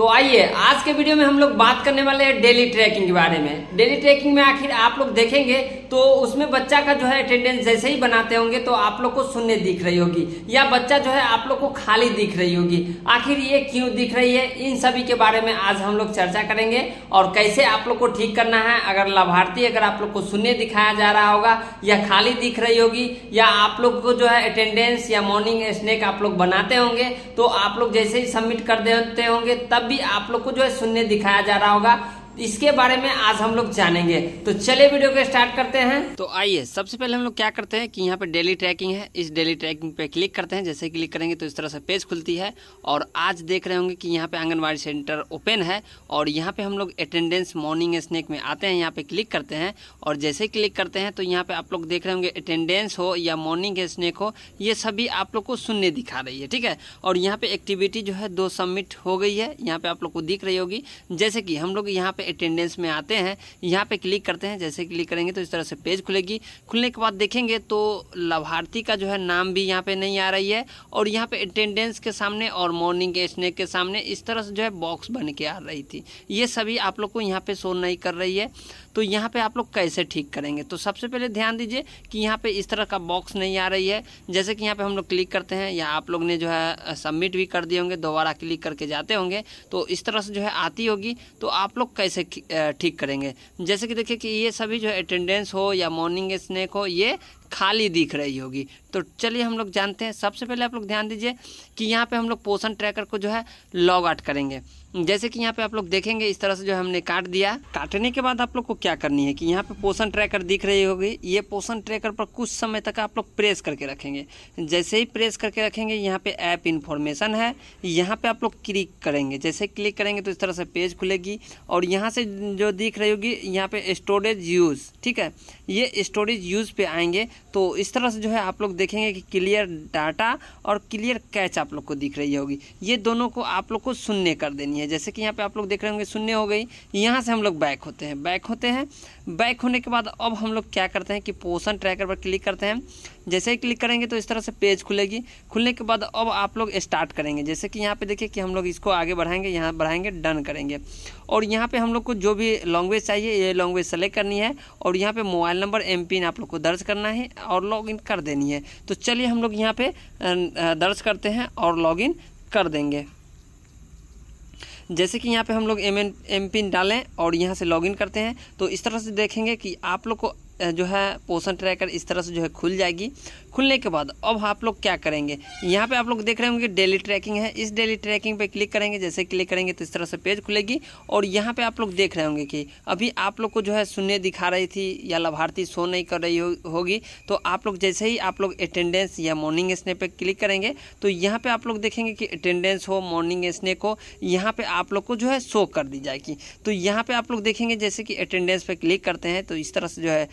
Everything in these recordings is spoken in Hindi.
तो आइए आज के वीडियो में हम लोग बात करने वाले हैं डेली ट्रैकिंग के बारे में डेली ट्रैकिंग में आखिर आप लोग देखेंगे तो उसमें बच्चा का जो है अटेंडेंस जैसे ही बनाते होंगे तो आप लोग को शून्य दिख रही होगी या बच्चा जो है आप लोग को खाली दिख रही होगी आखिर ये क्यों दिख रही है इन सभी के बारे में आज हम लोग चर्चा करेंगे और कैसे आप लोग को ठीक करना है अगर लाभार्थी अगर आप लोग को शून्य दिखाया जा रहा होगा या खाली दिख रही होगी या आप लोग को जो है अटेंडेंस या मॉर्निंग स्नेक आप लोग बनाते होंगे तो आप लोग जैसे ही सबमिट कर देते होंगे तब भी आप लोग को जो है सुनने दिखाया जा रहा होगा इसके बारे में आज हम लोग जानेंगे तो चले वीडियो को स्टार्ट करते हैं तो आइए सबसे पहले हम लोग क्या करते हैं कि यहाँ पे डेली ट्रैकिंग है इस डेली ट्रैकिंग पे क्लिक करते हैं जैसे क्लिक करेंगे तो इस तरह से पेज खुलती है और आज देख रहे होंगे कि यहाँ पे आंगनबाड़ी सेंटर ओपन है और यहाँ पे हम लोग अटेंडेंस मॉर्निंग स्नैक में आते हैं यहाँ पे क्लिक करते हैं और जैसे क्लिक करते हैं तो यहाँ पे आप लोग देख रहे होंगे अटेंडेंस हो या मॉर्निंग स्नैक हो ये सभी आप लोग को शून्य दिखा रही है ठीक है और यहाँ पे एक्टिविटी जो है दो सबमिट हो गई है यहाँ पे आप लोग को दिख रही होगी जैसे कि हम लोग यहाँ पे अटेंडेंस में आते हैं यहाँ पे क्लिक करते हैं जैसे क्लिक करेंगे तो इस तरह से पेज खुलेगी खुलने के बाद देखेंगे तो लाभार्थी का जो है नाम भी यहाँ पे नहीं आ रही है और यहाँ पे अटेंडेंस के सामने और मॉर्निंग के स्नैक के सामने इस तरह से जो है बॉक्स बन के आ रही थी ये सभी आप लोग को यहाँ पे शो नहीं कर रही है तो यहाँ पे आप लोग कैसे ठीक करेंगे तो सबसे पहले ध्यान दीजिए कि यहाँ पे इस तरह का बॉक्स नहीं आ रही है जैसे कि यहाँ पे हम लोग क्लिक करते हैं या आप लोग ने जो है सबमिट भी कर दिए होंगे दोबारा क्लिक करके जाते होंगे तो इस तरह से जो है आती होगी तो आप लोग कैसे ठीक करेंगे जैसे कि देखिए कि ये सभी जो अटेंडेंस हो या मॉर्निंग स्नैक हो ये खाली दिख रही होगी तो चलिए हम लोग जानते हैं सबसे पहले आप लोग ध्यान दीजिए कि यहाँ पे हम लोग पोषण ट्रैकर को जो है लॉग आउट करेंगे जैसे कि यहाँ पे आप लोग देखेंगे इस तरह से जो हमने काट दिया काटने के बाद आप लोग को क्या करनी है कि यहाँ पे पोषण ट्रैकर दिख रही होगी ये पोषण ट्रैकर पर कुछ समय तक आप लोग प्रेस करके रखेंगे जैसे ही प्रेस करके रखेंगे यहाँ पे ऐप इन्फॉर्मेशन है यहाँ पे आप लोग क्लिक करेंगे जैसे क्लिक करेंगे तो इस तरह से पेज खुलेगी और यहाँ से जो दिख रही होगी यहाँ पे स्टोरेज यूज़ ठीक है ये स्टोरेज यूज़ पे आएंगे तो इस तरह से जो है आप लोग देखेंगे कि क्लियर डाटा और क्लियर कैच आप लोग को दिख रही होगी ये दोनों को आप लोग को सुनने कर देनी है है जैसे कि यहाँ पे आप लोग देख रहे होंगे शून्य हो गई यहाँ से हम लोग बैक होते हैं बैक होते हैं बैक होने के बाद अब हम लोग क्या करते हैं कि पोषण ट्रैकर पर क्लिक करते हैं जैसे ही क्लिक करेंगे तो इस तरह से पेज खुलेगी खुलने के बाद अब आप लोग स्टार्ट करेंगे जैसे कि यहाँ पे देखिए कि हम लोग इसको आगे बढ़ाएंगे यहाँ बढ़ाएंगे डन करेंगे और यहाँ पे हम लोग को जो भी लैंग्वेज चाहिए ये लैंग्वेज सेलेक्ट करनी है और यहाँ पे मोबाइल नंबर एम पिन आप लोग को दर्ज करना है और इन कर देनी है तो चलिए हम लोग यहाँ पे दर्ज करते हैं और इन कर देंगे जैसे कि यहाँ पे हम लोग एम एन एम पिन डालें और यहाँ से लॉगिन करते हैं तो इस तरह से देखेंगे कि आप लोग को जो है पोषण ट्रैकर इस तरह से जो है खुल जाएगी खुलने के बाद अब आप लोग क्या करेंगे यहाँ पे आप लोग देख रहे होंगे डेली ट्रैकिंग है इस डेली ट्रैकिंग पे क्लिक करेंगे जैसे क्लिक करेंगे तो इस तरह से पेज खुलेगी और यहाँ पे आप लोग देख रहे होंगे कि अभी आप लोग को जो है शून्य दिखा रही थी या लाभार्थी शो नहीं कर रही हो, होगी तो आप लोग जैसे ही आप लोग अटेंडेंस या मॉर्निंग स्नैक पर क्लिक करेंगे तो यहाँ पर आप लोग देखेंगे कि अटेंडेंस हो मॉर्निंग स्नेक हो यहाँ पर आप लोग को जो है शो कर दी जाएगी तो यहाँ पे आप लोग देखेंगे जैसे कि अटेंडेंस पर क्लिक करते हैं तो इस तरह से जो है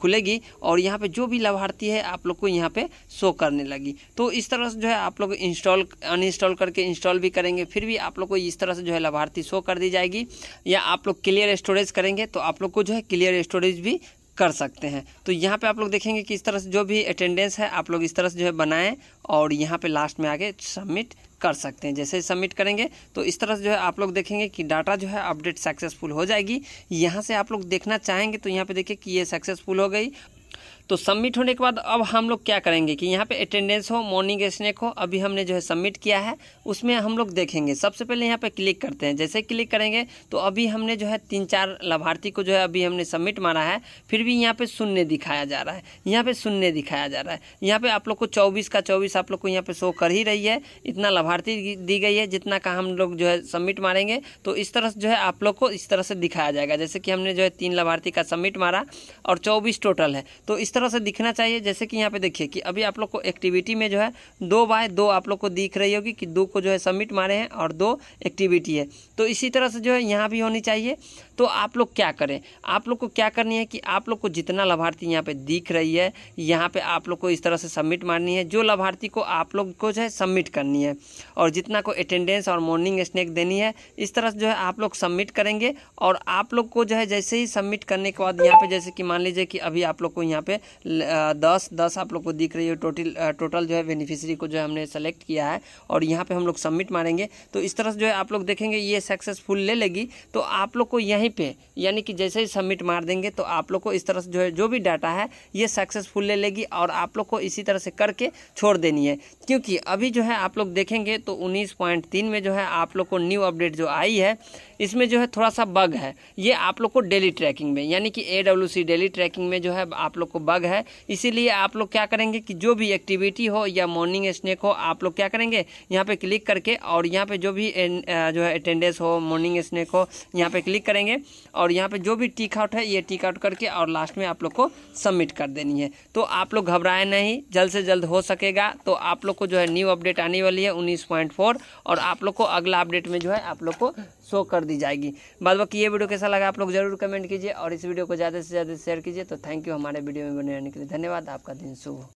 खुलेगी और यहाँ पे जो भी लाभार्थी है आप लोग को यहाँ पे शो करने लगी तो इस तरह से जो है आप लोग इंस्टॉल अनइंस्टॉल करके इंस्टॉल भी करेंगे फिर भी आप लोग को इस तरह से जो है लाभार्थी शो कर दी जाएगी या आप लोग क्लियर स्टोरेज करेंगे तो आप लोग को जो है क्लियर स्टोरेज भी कर सकते हैं तो यहाँ पे आप लोग देखेंगे कि इस तरह से जो भी अटेंडेंस है आप लोग इस तरह से जो है बनाएं और यहाँ पे लास्ट में आगे सबमिट कर सकते हैं जैसे सबमिट करेंगे तो इस तरह से जो है आप लोग देखेंगे कि डाटा जो है अपडेट सक्सेसफुल हो जाएगी यहाँ से आप लोग देखना चाहेंगे तो यहाँ पे देखिए कि ये सक्सेसफुल हो गई तो सबमिट होने के बाद अब हम लोग क्या करेंगे कि यहाँ पे अटेंडेंस हो मॉर्निंग स्नैक हो अभी हमने जो है सबमिट किया है उसमें हम लोग देखेंगे सबसे पहले यहाँ पे क्लिक करते हैं जैसे क्लिक करेंगे तो अभी हमने जो है तीन चार लाभार्थी को जो है अभी हमने सबमिट मारा है फिर भी यहाँ पे शून्य दिखाया जा रहा है यहाँ पे शून्य दिखाया जा रहा है यहाँ पे आप लोग को चौबीस का चौबीस आप लोग को यहाँ पे शो कर ही रही है इतना लाभार्थी दी गई है जितना का हम लोग जो है सबमिट मारेंगे तो इस तरह से जो है आप लोग को इस तरह से दिखाया जाएगा जैसे कि हमने जो है तीन लाभार्थी का सबमिट मारा और चौबीस टोटल है तो इस तरह से दिखना चाहिए जैसे कि यहाँ पे देखिए कि अभी आप लोग को एक्टिविटी में जो है दो बाय दो आप लोग को दिख रही होगी कि दो को जो है सबमिट मारे हैं और दो एक्टिविटी है तो इसी तरह से जो है यहाँ भी होनी चाहिए तो आप लोग क्या करें आप लोग को क्या करनी है कि आप लोग को जितना लाभार्थी यहाँ पे दिख रही है यहाँ पे आप लोग को इस तरह से सबमिट मारनी है जो लाभार्थी को आप लोग को जो है सबमिट करनी है और जितना को अटेंडेंस और मॉर्निंग स्नैक देनी है इस तरह से जो है आप लोग सबमिट करेंगे और आप लोग को जो है जैसे ही सबमिट करने के बाद यहाँ पे जैसे कि मान लीजिए कि अभी आप लोग को यहाँ पे दस दस आप लोग को दिख रही है टोटल टोटल जो है बेनिफिशरी को जो है हमने सेलेक्ट किया है और यहाँ पे हम लोग सबमिट मारेंगे तो इस तरह से जो है आप लोग देखेंगे ये सक्सेसफुल ले लेगी तो आप लोग को यहीं पे यानी कि जैसे ही सबमिट मार देंगे तो आप लोग को इस तरह से जो है जो भी डाटा है ये सक्सेसफुल ले लेगी और आप लोग को इसी तरह से करके छोड़ देनी है क्योंकि अभी जो है आप लोग देखेंगे तो उन्नीस में जो है आप लोग को न्यू अपडेट जो आई है इसमें जो है थोड़ा सा बग है ये आप लोग को डेली ट्रैकिंग में यानी कि A W C daily tracking में जो है आप लोग को बग बग है इसीलिए आप लोग क्या करेंगे कि जो भी एक्टिविटी हो या मॉर्निंग स्नैक हो आप लोग क्या करेंगे यहाँ पे क्लिक करके और यहाँ पे जो भी जो है अटेंडेंस हो मॉर्निंग स्नैक हो यहाँ पे क्लिक करेंगे और यहाँ पे जो भी टिक आउट है ये टिक आउट करके और लास्ट में आप लोग को सबमिट कर देनी है तो आप लोग घबराए नहीं जल्द से जल्द हो सकेगा तो आप लोग को जो है न्यू अपडेट आने वाली है उन्नीस और आप लोग को अगला अपडेट में जो है आप लोग को शो कर दी जाएगी बाद बाकी ये वीडियो कैसा लगा आप लोग जरूर कमेंट कीजिए और इस वीडियो को ज़्यादा से ज़्यादा शेयर कीजिए तो थैंक यू हमारे वीडियो में बने रहने के लिए धन्यवाद आपका दिन शुभ